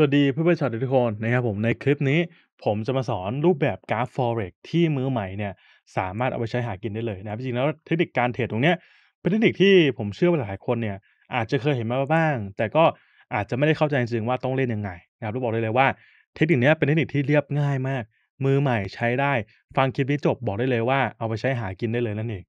สวัสดีเพื่อนเพื่อนชาวทุกคนนะครับผมในคลิปนี้ผมจะมาสอนรูปแบบกราฟ forex ที่มือใหม่เนี่ยสามารถเอาไปใช้หากินได้เลยนะจริงๆแล้วเทคนิคการเทรดตรงเนี้ยเป็นเทคนิคที่ผมเชื่อว่าหลายคนเนี่ยอาจจะเคยเห็นมาบ้าง แต่ก็อาจจะไม่ได้เข้าใจจริงว่าต้องเล่นยังไงนะครับรู้บอกได้เลยว่าเทคนิคนี้เป็นเทคนิคที่เรียบง่ายมาก มือใหม่ใช้ได้ ฟังคลิปนี้จบบอกได้เลยว่าเอาไปใช้หากินได้เลยนั่นเอง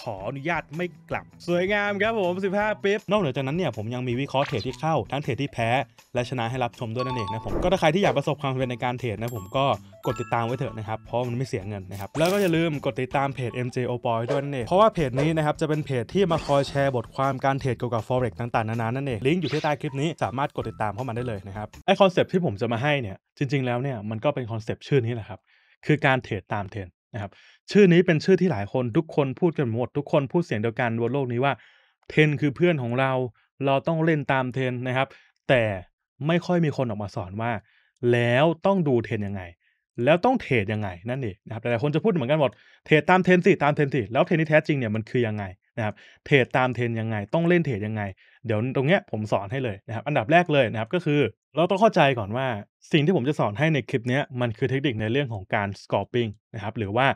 ขออนุญาตไม่กลับสวยงามครับผม 15ปิ๊บนอกเหนือจากนั้นเนี่ย ผมยังมีวิเคราะห์เทรดที่เข้าทั้งเทรดที่แพ้ และชนะให้รับชมด้วยนั่นเองนะผม ก็ถ้าใครที่อยากประสบความสำเร็จในการเทรดนะผมก็กดติดตามไว้เถอะนะครับ เพราะมันไม่เสียเงินนะครับ แล้วก็อย่าลืมกดติดตามเพจ MJ o p o y ด้วยนั่นเองเพราะว่าเพจนี้นะครับจะเป็นเพจที่มาคอยแชร์บทความการเทรดเกี่ยวกับ forex ต่าง ๆนานานั่นเองลิงก์อยู่ที่ใต้คลิปนี้สามารถกดติดตามเข้ามาได้เลยนะครับไอคอนเซปที่ผมจะมาให้เนี่ยจริงๆแล้วเนี่ยมันก็เป็นคอนเซปชื่อนี้แหละครับคือการเทรดตามเทรนนะครับชื่อนี้เป็นชื่อที่หลายคนทุกคนพูดกันหมดทุกคนพูดเสียงเดียวกันบนโลกนี้ว่า เทนคือเพื่อนของเรา เราต้องเล่นตามเทนนะครับ แต่ไม่ค่อยมีคนออกมาสอนว่า แล้วต้องดูเทนยังไง แล้วต้องเทรดยังไงนั่นเองนะครับหลายคนจะพูดเหมือนกันหมดเทรดตามเทนสิตามเทนสิแล้วเทนที่แท้จริงเนี่ยมันคือยังไงนะครับ เทรดตามเทนยังไง ต้องเล่นเทรดยังไง เดี๋ยวตรงเนี้ยผมสอนให้เลยนะครับอันดับแรกเลยนะครับก็คือเราต้องเข้าใจก่อนว่าสิ่งที่ผมจะสอนให้ในคลิปนี้มันคือเทคนิคในเรื่องของการ scalping นะครับหรือว่า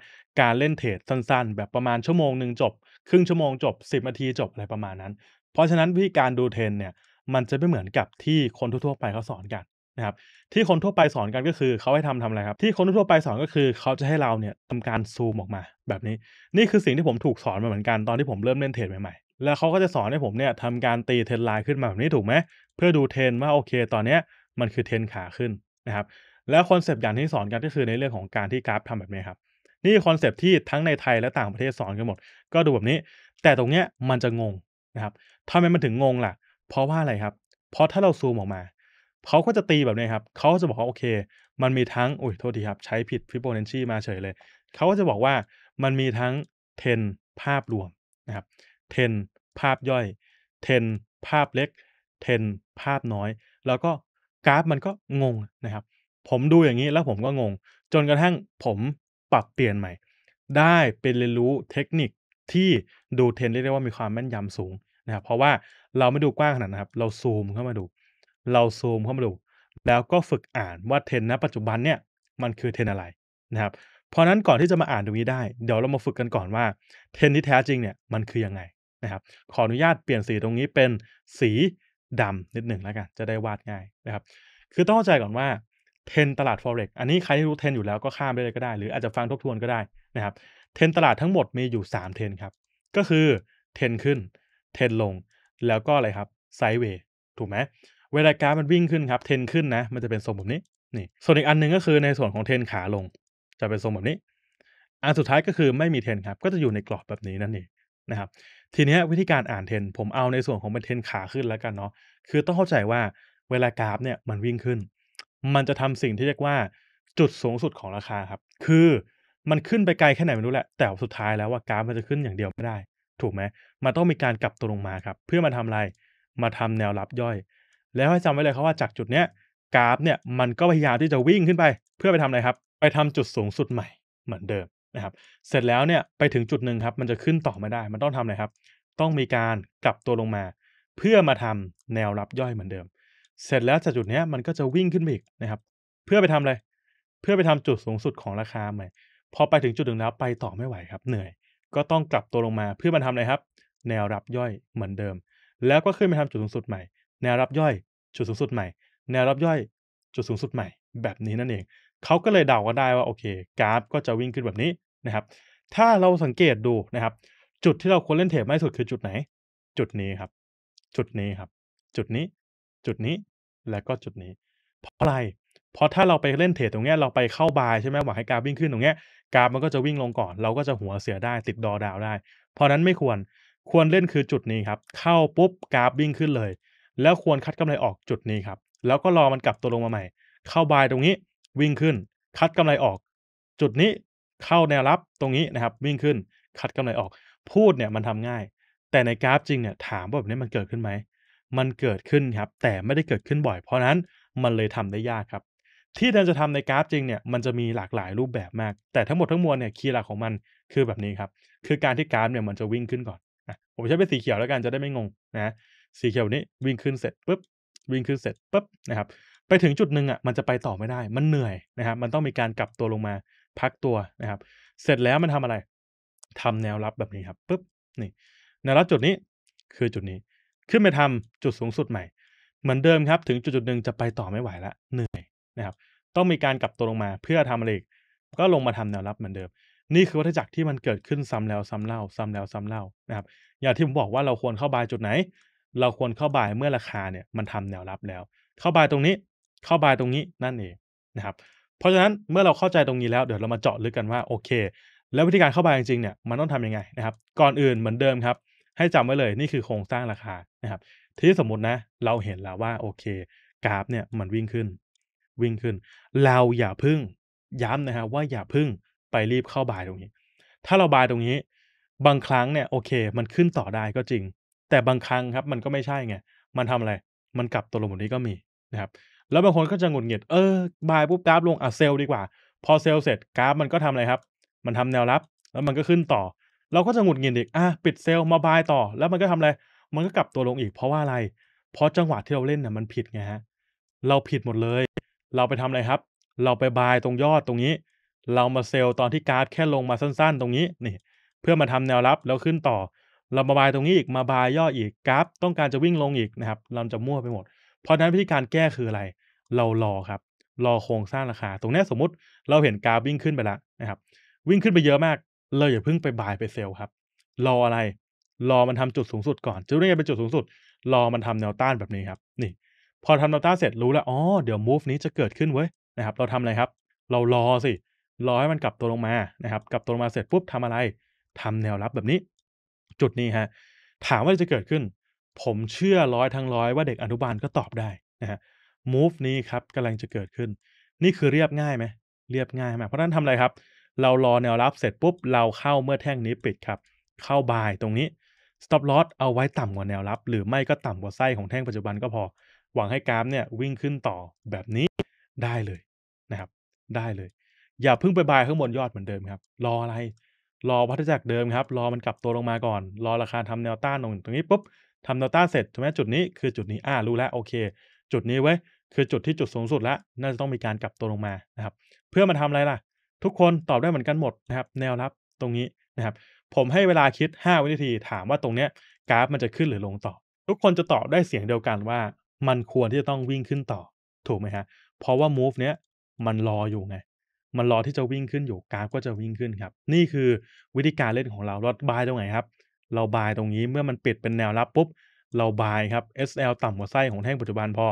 การเล่นเทรดสั้นๆ แบบประมาณชั่วโมงหนึ่งจบ ครึ่งชั่วโมงจบ 10นาที จบอะไรประมาณนั้น เพราะฉะนั้นวิธีการดูเทรนเนี่ยมันจะไม่เหมือนกับที่คนทั่วๆไปเขาสอนกันนะครับที่คนทั่วไปสอนกันก็คือเขาให้ทำทำอะไรครับที่คนทั่วไปสอนก็คือเขาจะให้เราเนี่ยทำการซูมออกมาแบบนี้นี่คือสิ่งที่ผมถูกสอนมาเหมือนกันตอนที่ผมเริ่มเล่นเทรดใหม่แล้วเขาก็จะสอนให้ผมเนี่ยทำการตีเทนไลน์ขึ้นมาแบบนี้ถูกไหมเพื่อดูเทนว่าโอเค ตอนเนี้ย มันคือเทนขาขึ้นนะครับ แล้วคอนเซปต์อย่างที่สอนกันก็คือในเรื่องของการที่กราฟทำแบบนี้ครับ นี่คอนเซปต์ที่ทั้งในไทยและต่างประเทศสอนกันหมด ก็ดูแบบนี้ แต่ตรงเนี้ยมันจะงงนะครับทำไมมันถึงงงล่ะ เพราะว่าอะไรครับ เพราะถ้าเราซูมออกมาเขาก็จะตีแบบนี้ครับ เขาจะบอกว่าโอเค มันมีทั้งอุ้ยโทษทีครับใช้ผิดฟิโบนัชชีมาเฉยเลยเขาก็จะบอกว่ามันมีทั้งเทนภาพรวมนะครับ10ภาพย่อย10ภาพเล็ก10ภาพน้อย แล้วก็กราฟมันก็งงนะครับ ผมดูอย่างนี้แล้วผมก็งง จนกระทั่งผมปรับเปลี่ยนใหม่ ได้เป็นเรียนรู้เทคนิคที่ดูเทรนเรียกได้ว่ามีความแม่นยำสูงนะครับเพราะว่าเราไม่ดูกว้างขนาดนะครับ เราซูมเข้ามาดู เราซูมเข้ามาดู แล้วก็ฝึกอ่านว่าเทรนณปัจจุบันเนี่ยมันคือเทรนอะไรนะครับ เพราะนั้นก่อนที่จะมาอ่านตรงนี้ได้เดี๋ยวเรามาฝึกกันก่อนว่าเทรนที่แท้จริงเนี่ยมันคือยังไงะครับขออนุญาตเปลี่ยนสีตรงนี้เป็นสีดำนิดหนึ่งแล้วกันจะได้วาดง่ายนะครับคือต้องเข้าใจก่อนว่าเทนตลาด forex อันนี้ใครที่รู้เทนอยู่แล้วก็ข้ามไปเลยก็ได้ หรืออาจจะฟังทบทวนก็ได้นะครับ เทนตลาดทั้งหมดมีอยู่ 3 เทนครับ ก็คือเทนขึ้น เทนลง แล้วก็อะไรครับไซด์เวย์ถูกไหมเวลากราฟมันวิ่งขึ้นครับเทนขึ้นนะมันจะเป็นทรงแบบนี้นี่ส่วนอีกอันหนึ่งก็คือในส่วนของเทนขาลง จะเป็นทรงแบบนี้อันสุดท้ายก็คือไม่มีเทนครับก็จะอยู่ในกรอบแบบนี้นั่นเองนะครับ ทีนี้วิธีการอ่านเทนผมเอาในส่วนของเป็นเทนขาขึ้นแล้วกันเนาะคือต้องเข้าใจว่าเวลากราฟเนี่ยมันวิ่งขึ้น มันจะทำสิ่งที่เรียกว่า จุดสูงสุดของราคาครับคือมันขึ้นไปไกลแค่ไหนไม่รู้แหละแต่สุดท้ายแล้วว่ากราฟมันจะขึ้นอย่างเดียวไม่ได้ ถูกไหมมันต้องมีการกลับตัวลงมาครับเพื่อมาทำอะไรมาทำแนวรับย่อย แล้วให้จำไว้เลยครับว่าจากจุดเนี้ยกราฟเนี่ยมันก็พยายามที่จะวิ่งขึ้นไปเพื่อไปทำอะไรครับ ไปทำจุดสูงสุดใหม่ เหมือนเดิมะครับเสร็จแล้วเนี่ยไปถึงจุดหนึ่งครับมันจะขึ้นต่อไม่ได้มันต้องทำอะไรครับ ต้องมีการกลับตัวลงมา เพื่อมาทำแนวรับย่อยเหมือนเดิม เสร็จแล้วจากจุดนี้มันก็จะวิ่งขึ้นไปอีกนะครับ เพื่อไปทำอะไร เพื่อไปทำจุดสูงสุดของราคาใหม่พอไปถึงจุดหนึ่งแล้วไปต่อไม่ไหวครับ เหนื่อยก็ต้องกลับตัวลงมาเพื่อมาทำอะไรครับ แนวรับย่อยเหมือนเดิม แล้วก็ขึ้นไปทำจุดสูงสุดใหม่ แนวรับย่อยจุดสูงสุดใหม่ แนวรับย่อยจุดสูงสุดใหม่ แบบนี้นั่นเองเขาก็เลยเดาก็ได้ว่าโอเค กราฟก็จะวิ่งขึ้นแบบนี้นะครับถ้าเราสังเกตดูนะครับ จุดที่เราควรเล่นเทปมาก่สุดคือจุดไหน จุดนี้ครับ จุดนี้ครับ จุดนี้ จุดนี้และก็จุดนี้ เพราะอะไรเพราะถ้าเราไปเล่นเทรดตรงเนี้ยเราไปเข้าบายใช่ไหมหวังให้กราฟวิ่งขึ้นตรงเนี้ยกราฟมันก็จะวิ่งลงก่อน เราก็จะหัวเสียได้ติดดอดาวได้ เพราะนั้นไม่ควรควรเล่นคือจุดนี้ครับ เข้าปุ๊บกราฟวิ่งขึ้นเลย แล้วควรคัดกำไรออกจุดนี้ครับ แล้วก็รอมันกลับตัวลงมาใหม่ เข้าบายตรงนี้วิ่งขึ้นคัดกำไรออก จุดนี้เข้าแนวรับตรงนี้นะครับวิ่งขึ้นคัดกำไรออก พูดเนี่ยมันทำง่าย แต่ในกราฟจริงเนี่ยถามว่าแบบนี้มันเกิดขึ้นไหมมันเกิดขึ้นครับแต่ไม่ได้เกิดขึ้นบ่อย เพราะนั้นมันเลยทำได้ยากครับที่เราจะทำในกราฟจริงเนี่ยมันจะมีหลากหลายรูปแบบมาก แต่ทั้งหมดทั้งมวลเนี่ยคีย์หลักของมันคือแบบนี้ครับคือการที่กราฟเนี่ยมันจะวิ่งขึ้นก่อนผมใช้เป็นสีเขียวแล้วกันจะได้ไม่งงนะสีเขียวนี้วิ่งขึ้นเสร็จปุ๊บ วิ่งขึ้นเสร็จปุ๊บนะครับไปถึงจุดหนึ่งอ่ะมันจะไปต่อไม่ได้ มันเหนื่อยนะครับมันต้องมีการกลับตัวลงมาพักตัวนะครับ เสร็จแล้วมันทำอะไร ทำแนวรับแบบนี้ครับปุ๊บ นี่แนวรับจุดนี้ คือจุดนี้ขึ้นไปทำจุดสูงสุดใหม่ เหมือนเดิมครับ ถึงจุดจุดหนึ่งจะไปต่อไม่ไหวละเหนื่อยนะครับ ต้องมีการกลับตัวลงมาเพื่อทำอะไรอีกก็ลงมาทำแนวรับเหมือนเดิม นี่คือวัฏจักรที่มันเกิดขึ้นซ้ำแล้วซ้ำเล่า ซ้ำแล้วซ้ำเล่านะครับ อย่างที่ผมบอกว่าเราควรเข้าบายจุดไหน เราควรเข้าบายเมื่อราคาเนี่ย มันทำแนวรับแล้วเข้าบายตรงนี้เข้าบายตรงนี้นั่นเองนะครับเพราะฉะนั้นเมื่อเราเข้าใจตรงนี้แล้ว เดี๋ยวเรามาเจาะลึกกันว่าโอเค แล้ววิธีการเข้าไปจริงๆเนี่ย มันต้องทํำยังไงนะครับ ก่อนอื่นเหมือนเดิมครับ ให้จำไว้เลย นี่คือโครงสร้างราคานะครับ ที่สมมตินะ เราเห็นแล้วว่าโอเค กราฟเนี่ยมันวิ่งขึ้น วิ่งขึ้น เราอย่าพึ่ง ย้ำนะฮะว่าอย่าพึ่งไปรีบเข้าบายตรงนี้ ถ้าเราบายตรงนี้ บางครั้งเนี่ยโอเค มันขึ้นต่อได้ก็จริง แต่บางครั้งครับ มันก็ไม่ใช่ไงมันทำอะไร มันกลับตัวลงแบบนี้ก็มีนะครับแล้วบางคนก็จะหงุดหงิดเออ บายปุ๊บกราฟลง อ่ะ เซลดีกว่า พอเซลเสร็จกราฟมันก็ทำอะไรครับ มันทำแนวรับแล้วมันก็ขึ้นต่อ เราก็จะหงุดหงิดอีก อ่ะปิดเซลมาบายต่อ แล้วมันก็ทำอะไร มันก็กลับตัวลงอีก เพราะว่าอะไร เพราะจังหวะที่เราเล่นน่ยมันผิดไงฮะ เราผิดหมดเลย เราไปทำอะไรครับ เราไปบายตรงยอดตรงนี้ เรามาเซลตอนที่กราฟแค่ลงมาสั้น ๆ ตรงนี้นี่ เพื่อมาทำแนวรับแล้วขึ้นต่อ เรามาบายตรงนี้อีกมาบายย่ออีก กราฟ ต้องการจะวิ่งลงอีกนะครับ เราจะมั่วไปหมดเพราะนั้นวิธีการแก้คืออะไร เรารอครับ รอโครงสร้างราคา ตรงนี้สมมติเราเห็นกราฟวิ่งขึ้นไปแล้วนะครับ วิ่งขึ้นไปเยอะมากเราอย่าเพิ่งไปบายไปเซลครับ รออะไร รอมันทำจุดสูงสุดก่อน จะรู้ได้ไงเป็นจุดสูงสุด รอมันทำแนวต้านแบบนี้ครับ นี่ พอทำแนวต้านเสร็จรู้แล้วอ๋อ เดี๋ยวมูฟนี้จะเกิดขึ้นเว้ย นะครับ เราทำอะไรครับ เรารอสิ รอให้มันกลับตัวลงมา นะครับ กลับตัวลงมาเสร็จปุ๊บทำอะไร ทำแนวรับแบบนี้ จุดนี้ฮะ ถามว่าจะเกิดขึ้นผมเชื่อร้อยทั้งร้อยว่าเด็กอนุบาลก็ตอบได้นะฮะ move นี้ครับกำลังจะเกิดขึ้น นี่คือเรียบง่ายไหม เรียบง่ายไหมเพราะนั้นทำอะไรครับ เรารอแนวรับเสร็จปุ๊บ เราเข้าเมื่อแท่งนี้ปิดครับ เข้าบายตรงนี้ stop loss เอาไว้ต่ำกว่าแนวรับ หรือไม่ก็ต่ำกว่าไส้ของแท่งปัจจุบันก็พอ หวังให้กราฟเนี่ยวิ่งขึ้นต่อแบบนี้ได้เลยนะครับได้เลย อย่าเพิ่งไปบายข้างบนยอดเหมือนเดิมครับ รออะไรรอวัฏจักรเดิมครับ รอมันกลับตัวลงมาก่อน รอราคาทำแนวต้านลงตรงนี้ปุ๊บทำ Data เสร็จถูกไหมจุดนี้คือจุดนี้อ่ารู้แล้ว โอเค จุดนี้เว้ยคือจุดที่จุดสูงสุดแล้วน่าจะต้องมีการกลับตัวลงมานะครับ เพื่อมาทำอะไรล่ะ ทุกคนตอบได้เหมือนกันหมดนะครับแนวรับตรงนี้นะครับ ผมให้เวลาคิด 5 วินาทีถามว่าตรงเนี้ยกราฟมันจะขึ้นหรือลงต่อ ทุกคนจะตอบได้เสียงเดียวกันว่ามันควรที่จะต้องวิ่งขึ้นต่อ ถูกไหมฮะเพราะว่า move เนี้ยมันรออยู่ไงมันรอที่จะวิ่งขึ้นอยู่กราฟก็จะวิ่งขึ้นครับนี่คือวิธีการเล่นของเราลดบายตรงไหนครับเราบายตรงนี้เมื่อมันปิด เป็นแนวรับปุ๊บ เราบายครับ SL ต่ำกว่าไส้ของแท่งปัจจุบันพอ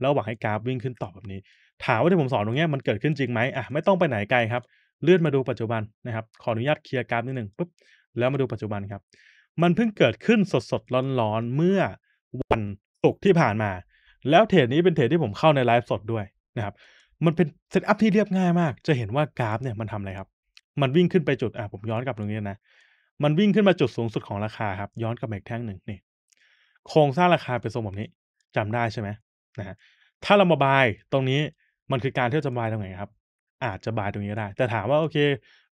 แล้วหวังให้กราฟวิ่งขึ้นต่อแบบนี้ ถามว่าที่ผมสอนตรงนี้มันเกิดขึ้นจริงไหมอ่ะไม่ต้องไปไหนไกลครับเลื่อนมาดูปัจจุบันนะครับขออนุญาตเคลียร์กราฟนิดหนึ่งปุ๊บแล้วมาดูปัจจุบันครับมันเพิ่งเกิดขึ้นสดๆร้อนๆเมื่อวันศุกร์ที่ผ่านมา แล้วเทรดนี้เป็นเทรดที่ผมเข้าในไลฟ์สดด้วยนะครับมันเป็นเซตอัพที่เรียบง่ายมากจะเห็นว่ากราฟเนี่ยมันทำอะไรครับมันวิ่งขึ้นไปจุดอ่ะผมย้อนกลับตรงนี้นะมันวิ่งขึ้นมาจุดสูงสุดของราคาครับย้อนกลับมาอีกแท่งหนึ่งนี่โครงสร้างราคาเป็นทรงแบบนี้ จำได้ใช่ไหมนะฮะถ้าเรามาบายตรงนี้มันคือการเที่ยวจะบายตรงไหนครับอาจจะบายตรงนี้ได้ แต่ถามว่าโอเค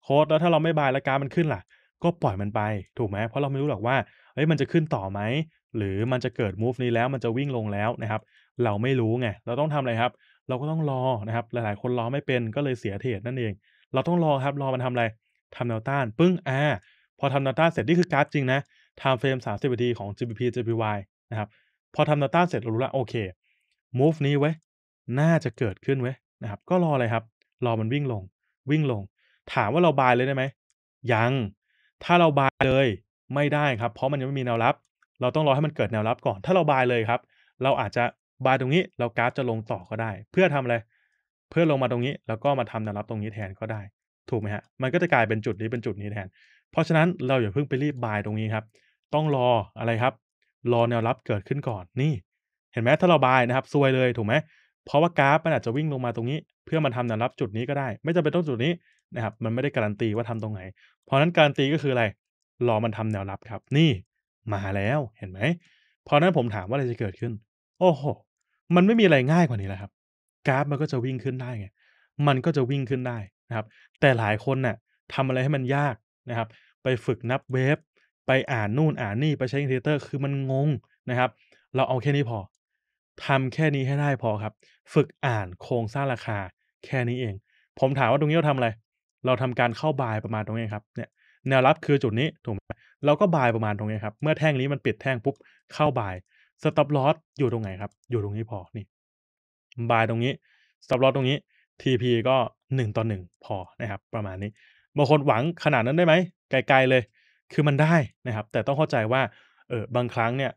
โค้ดแล้วถ้าเราไม่บายราคามันขึ้นล่ะก็ปล่อยมันไปถูกไหมเพราะเราไม่รู้หรอกว่าเฮ้ยมันจะขึ้นต่อไหมหรือมันจะเกิดมูฟนี้แล้วมันจะวิ่งลงแล้วนะครับ เราไม่รู้ไงเราต้องทำอะไรครับ เราก็ต้องรอนะครับหลายๆ คนรอไม่เป็นก็เลยเสียเทรดนั่นเอง เราต้องรอครับรอมันทำอะไรทำแนวต้านปึ้งอ่าพอทำ Data เสร็จนี่คือกราฟจริงนะ Time Frame 30นาทีของ GBP JPY นะครับ พอทำ Data เสร็จเรารู้ละโอเค Move นี้ไว้น่าจะเกิดขึ้นไว้นะครับ ก็รออะไรครับ รอมันวิ่งลง วิ่งลง ถามว่าเราบายเลยได้ไหม ยัง ถ้าเราบายเลย ไม่ได้ครับ เพราะมันยังไม่มีแนวรับ เราต้องรอให้มันเกิดแนวรับก่อน ถ้าเราบายเลยครับ เราอาจจะบายตรงนี้ เรากราฟจะลงต่อก็ได้ เพื่อทำอะไร เพื่อลงมาตรงนี้แล้วก็มาทำแนวรับตรงนี้แทนก็ได้ ถูกไหมฮะ มันก็จะกลายเป็นจุดนี้เป็นจุดนี้แทนเพราะฉะนั้นเราอย่าเพิ่งไปรีบบายตรงนี้ครับ ต้องรออะไรครับ รอแนวรับเกิดขึ้นก่อนนี่ เห็นไหมถ้าเราบายนะครับซวยเลยถูกไหมเพราะว่ากราฟมันอาจจะวิ่งลงมาตรงนี้ เพื่อมาทำแนวรับจุดนี้ก็ได้ ไม่จำเป็นต้องจุดนี้นะครับมันไม่ได้การันตีว่าทำตรงไหนเพราะฉะนั้นการันตีก็คืออะไร รอมันทำแนวรับครับ นี่ มาแล้วเห็นไหมเพราะนั้นผมถามว่าอะไรจะเกิดขึ้น โอ้โหมันไม่มีอะไรง่ายกว่านี้แล้วครับกราฟมันก็จะวิ่งขึ้นได้ไงมันก็จะวิ่งขึ้นได้นะครับ แต่หลายคนนะ่ะทำอะไรให้มันยากนะครับไปฝึกนับเวฟไปอ่านนู่นอ่านนี่ไปใช้อินเทอร์เตอร์คือมันงงนะครับ เราเอาแค่นี้พอทำแค่นี้ให้ได้พอครับ ฝึกอ่านโครงสร้างราคาแค่นี้เอง ผมถามว่าตรงนี้เราทำอะไร เราทำการเข้าบายประมาณตรงนี้ครับเนี่ยแนวรับคือจุดนี้ถูกไหมเราก็บายประมาณตรงนี้ครับ เมื่อแท่งนี้มันปิดแท่งปุ๊บเข้าบายสต็อปลอสอยู่ตรงไหนครับ อยู่ตรงนี้พอนี่บายตรงนี้สต็อปลอสตรงนี้ TP ก็1ต่อ1พอนะครับประมาณนี้บางคนหวังขนาดนั้นได้ไหมไกลๆเลย คือมันได้นะครับ แต่ต้องเข้าใจว่าเออบางครั้งเนี่ย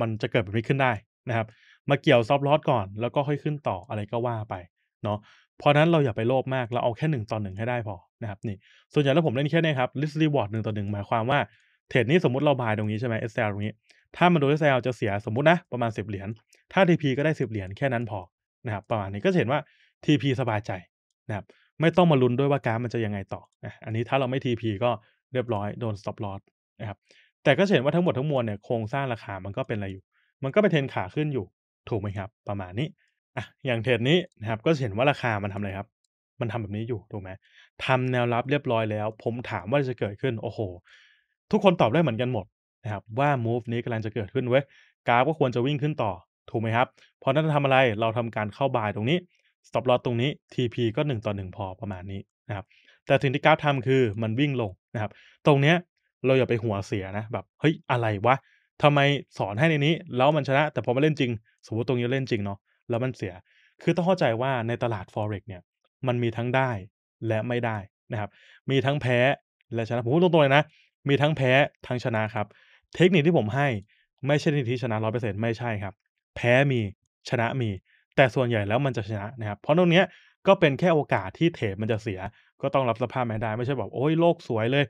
มันจะเกิดแบบนี้ขึ้นได้นะครับ มาเกี่ยวซอฟต์ลอดก่อน แล้วก็ค่อยขึ้นต่ออะไรก็ว่าไปเนาะเพราะนั้นเราอย่าไปโลภมาก เราเอาแค่ 1 ต่อหนึ่งให้ได้พอนะครับนี่ ส่วนใหญ่แล้วผมเล่นแค่นี้ครับี i s ร reward งต่อหนึ่งหมายความว่า เทรดนี้สมมติเราบายตรงนี้ใช่ไหม SL ตรงนี้ถ้ามันโดน SL จะเสียสมมตินะ ประมาณ10เหรียญถ้า TP ก็ได้10เหรียญแค่นั้นพอนะครับประมาณนี้ก็เห็นว่า TP สบายใจนะครับไม่ต้องมาลุ้นด้วยว่าการมันจะยังไงต่อ อันนี้ถ้าเราไม่ TP ก็เรียบร้อย โดน stop loss นะครับ แต่ก็เห็นว่าทั้งหมดทั้งมวลเนี่ยโครงสร้างราคามันก็เป็นอะไรอยู่ มันก็เป็นเทรนขาขึ้นอยู่ ถูกไหมครับ ประมาณนี้ อ่ะอย่างเทรนนี้นะครับ ก็เห็นว่าราคามันทำอะไรครับ มันทำแบบนี้อยู่ ถูกไหม ทำแนวรับเรียบร้อยแล้ว ผมถามว่าจะเกิดขึ้น โอ้โห ทุกคนตอบได้เหมือนกันหมดนะครับว่า move นี้กำลังจะเกิดขึ้นเว้ยกราฟก็ควรจะวิ่งขึ้นต่อ ถูกไหมครับเพราะนั้นทำอะไรเราทำการเข้าบายตรงนี้ stop loss ตรงนี้ TP ก็1ต่อ1พอประมาณนี้นะครับ แต่ถึงที่กราฟทำคือมันวิ่งลงนะครับ ตรงเนี้ยเราอย่าไปหัวเสียนะแบบเฮ้ย อะไรวะทำไมสอนให้ในนี้แล้วมันชนะ แต่พอมาเล่นจริง สมมติตรงนี้เล่นจริงเนาะแล้วมันเสีย คือต้องเข้าใจว่าในตลาด forex เนี่ยมันมีทั้งได้และไม่ได้นะครับ มีทั้งแพ้และชนะผมพูดตรงๆเลยนะ มีทั้งแพ้ทั้งชนะครับ เทคนิคที่ผมให้ไม่ใช่ใทนที่ชนะร้อยเปอร์เซ็นต์ไม่ใช่ครับ แพ้มีชนะมีแต่ส่วนใหญ่แล้วมันจะชนะนะครับ เพราะตรงนี้ก็เป็นแค่โอกาสที่เทรดมันจะเสีย ก็ต้องรับสภาพแม้ได้ไม่ใช่แบบโอ้ยโลกสวยเลย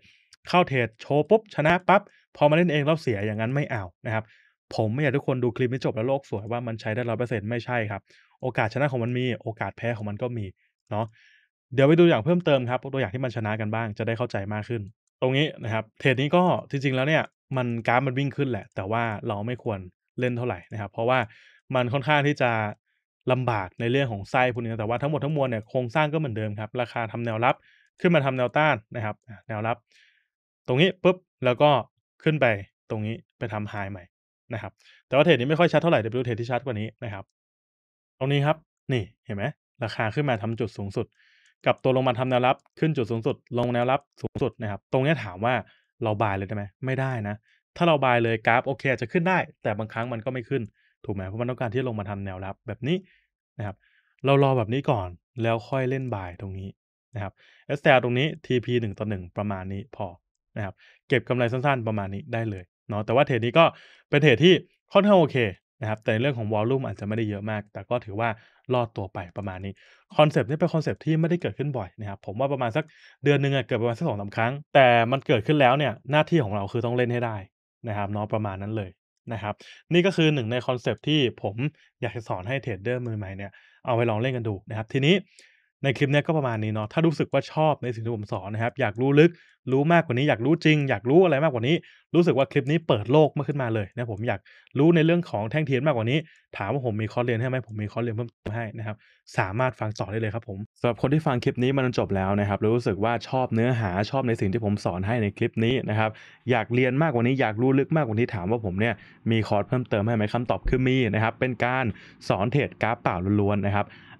เข้าเทรดโชว์ปุ๊บชนะปับ๊บพอมาเล่นเองแล้วเสียอย่างนั้นไม่เอานะครับ ผมไม่อยากทุกคนดูคลิปไม่จบแล้วโลกสวยว่ามันใช้ได้ร้อยเปอร์เซ็นต์ไม่ใช่ครับ โอกาสชนะของมันมีโอกาสแพ้ของมันก็มีเนาะเดี๋ยวไปดูอย่างเพิ่มเติมครับ ตัวอย่างที่มันชนะกันบ้างจะได้เข้าใจมากขึ้น ตรงนี้นะครับเทรดนี้ก็จริงๆแล้วเนี่ยมันการาฟมันวิ่งขึ้นแหละ แต่ว่าเราไม่ควรเล่นเท่าไหร่นะครับเพราะว่ามันค่อนข้างที่จะลำบากในเรื่องของไส้พวกนี้แต่ว่าทั้งหมดทั้งมวลเนี่ยโครงสร้างก็เหมือนเดิมครับราคาทำแนวรับขึ้นมาทำแนวต้านนะครับ แนวรับ ตรงนี้ปุ๊บแล้วก็ขึ้นไป ตรงนี้ไปทำไฮใหม่นะครับแต่ว่าเทรดนี้ไม่ค่อยชัดเท่าไหร่เดี๋ยวไปดูเทรดที่ชัดกว่านี้นะครับ ตรงนี้ครับนี่เห็นไหมราคาขึ้นมาทำจุดสูงสุด กับตัวลงมาทำแนวรับ ขึ้นจุดสูงสุด ลงแนวรับสูงสุดนะครับ ตรงนี้ถามว่าเราบายเลยได้ไหมไม่ได้นะถ้าเราบายเลยกราฟโอเคจะขึ้นได้ แต่บางครั้งมันก็ไม่ขึ้นถูกไหมเพราะมันต้องการที่ลงมาทำแนวรับแบบนี้นะครับเรารอแบบนี้ก่อนแล้วค่อยเล่นบ่ายตรงนี้นะครับ s แตรงนี้ TP 1ต่อ1ประมาณนี้พอนะครับเก็บกำไรสั้นๆ ประมาณนี้ได้เลยเนาะแต่ว่าเทรดนี้ก็เป็นเทรดที่ค่อนข้างโอเคนะครับแต่เรื่องของวอลลุ่มอาจจะไม่ได้เยอะมาก แต่ก็ถือว่ารอดตัวไปประมาณนี้คอนเซปต์นี้เป็นคอนเซปต์ที่ไม่ได้เกิดขึ้นบ่อยนะครับผมว่าประมาณสักเดือนหนึ่งเกิดประมาณสักสองสาครั้ง แต่มันเกิดขึ้นแล้วเนี่ยหน้าที่ของเราคือต้องเล่นให้ได้นะครับเนาะประมาณนั้นเลยนะครับนี่ก็คือหนึ่งในคอนเซปที่ผมอยากจะสอนให้เทรดเดอร์มือใหม่เนี่ย เอาไปลองเล่นกันดูนะครับทีนี้ในคลิปนี้ก็ประมาณนี้เนาะ ถ้ารู้สึกว่าชอบในสิ่งที่ผมสอนนะครับ อยากรู้ลึก รู้มากกว่านี้ อยากรู้จริง อยากรู้อะไรมากกว่านี้ รู้สึกว่าคลิปนี้เปิดโลกมากขึ้นมาเลยนะผม อยากรู้ในเรื่องของแท่งเทียนมากกว่านี้ ถามว่าผมมีคอร์สเรียนให้ไหมผมมีคอร์สเรียนเพิ่มเติมให้นะครับ สามารถฟังต่อได้เลยครับผมสำหรับคนที่ฟังคลิปนี้มันจบแล้วนะครับ รู้สึกว่าชอบเนื้อหา ชอบในสิ่งที่ผมสอนให้ในคลิปนี้นะครับ อยากเรียนมากกว่านี้ อยากรู้ลึกมากกว่านี้ ถามว่าผมเนี่ยมีคอร์สเพิ่มเติมให้ไหมคำตอบคือมีนะครับเป็นการสอนเทรดกราฟเปล่าล้วนๆนะครับ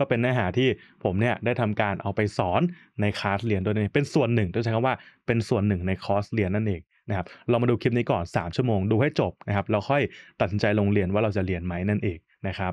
ก็เป็นเนื้อหาที่ผมเนี่ยได้ทำการเอาไปสอนในคลาสเรียนโดยนี้เป็นส่วนหนึ่งต้องใช้คำว่าเป็นส่วนหนึ่งในคอร์สเรียนนั่นเองนะครับเรามาดูคลิปนี้ก่อน 3 ชั่วโมงดูให้จบนะครับ เราค่อยตัดสินใจลงเรียนว่าเราจะเรียนไหมนั่นเองนะครับ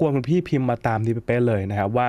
กวนคุณพี่พิมพ์มาตามนี้เป๊ะเลยนะครับว่า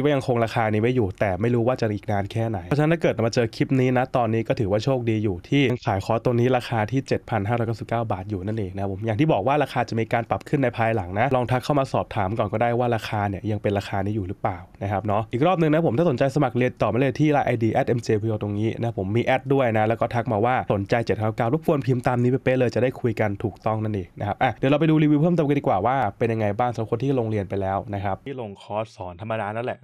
ดว่ายังคงราคานี้ไว้อยู่ แต่ไม่รู้ว่าจะอีกนานแค่ไหน เพราะฉะนั้นถ้าเกิดมาเจอคลิปนี้นะตอนนี้ก็ถือว่าโชคดีอยู่ที่ขายคอร์สตัวนี้ราคาที่ 7,599บาทอยู่นั่นเองนะผมอย่างที่บอกว่าราคาจะมีการปรับขึ้นในภายหลังนะลองทักเข้ามาสอบถามก่อนก็ได้ว่าราคาเนี่ยยังเป็นราคานี้อยู่หรือเปล่านะครับเนาะอีกรอบนึงนะผมถ้าสนใจสมัครเรียนต่อมาเลยที่ไลน์ไอออเดดีแ็มเจพีโอตรงนี้นะผมมีแอดด้วยนะแล้วก็ทักมาว่าสนใจ799รบกวนพิมพ์ตามนี้ไปเป๊ะเลยจะได้คุยกันถูกต้องนั่นเองนะครับอ่ะเดี๋ยวเราไปดูรีวิวเพิ่มเติมกันดีกว่าว่าเป็นยังไงบ้างสำหรับคนที่ลงเรียนไปแล้วนะครับที่ลงคอร์สสอนธรรมดานั่นแหละ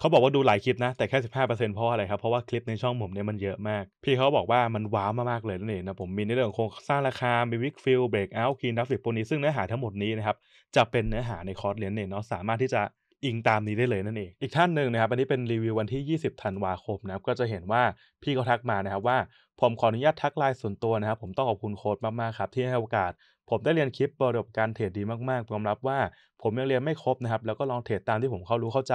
เขาบอกว่าดูหลายคลิปนะ แต่แค่ 15%เพราะอะไรครับ เพราะว่าคลิปในช่องผมเนี่ยมันเยอะมาก พี่เขาบอกว่ามันว้าวมากๆเลยนั่นเองนะผมมีในเรื่องโครงสร้างราคามีวิกฟิลเบรกเอาท์คีนดับฟิปโปนี้ ซึ่งเนื้อหาทั้งหมดนี้นะครับ จะเป็นเนื้อหาในคอร์สเรียนเนี่ยเนาะสามารถที่จะอิงตามนี้ได้เลยนั่นเองอีกท่านหนึ่งนะครับ อันนี้เป็นรีวิววันที่ 20 ธันวาคมนะครับก็จะเห็นว่าพี่เขาทักมานะครับว่าผมขออนุญาตทักไลน์ส่วนตัวนะครับผมต้องขอบคุณโค้ดมากๆครับที่ให้โอกาส ผมได้เรียนคลิปประสบการเทรดดีมากๆยอมรับว่า ผมยังเรียนไม่ครบนะครับแล้วก็ลองเทรดตามที่ผมเข้ารู้เข้าใจ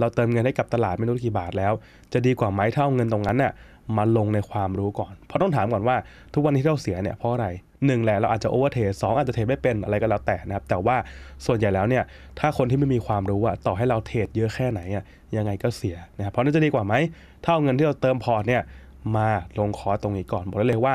เราเติมเงินให้กับตลาดไม่รู้กี่บาทแล้ว จะดีกว่าไหมถ้าเอาเงินตรงนั้นน่ยมาลงในความรู้ก่อน เพราะต้องถามก่อนว่าทุกวันที่เราเสียเนี่ยเพราะอะไรหนึ่งแหละเราอาจจะโอเวอร์เทสองอาจจะเทไม่เป็นอะไรก็แล้วแต่นะครับแต่ว่าส่วนใหญ่แล้วเนี่ยถ้าคนที่ไม่มีความรู้อะต่อให้เราเทรดเยอะแค่ไหนอะยังไงก็เสียนะครับเพราะนั่นจะดีกว่าไหมถ้าเอาเงินที่เราเติมพอร์ตเนี่ยมาลงคอร์ตรงนี้ก่อนบอกได้เลยว่า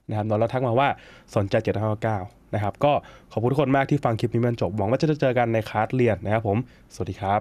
นะครับเราทักมาว่าสนใจ7้9นะครับ ก็ขอบคุณทุกคนมากที่ฟังคลิปนี้มันจบ หวังว่าจะเจอกันในคลาสเรียนนะครับผม สวัสดีครับ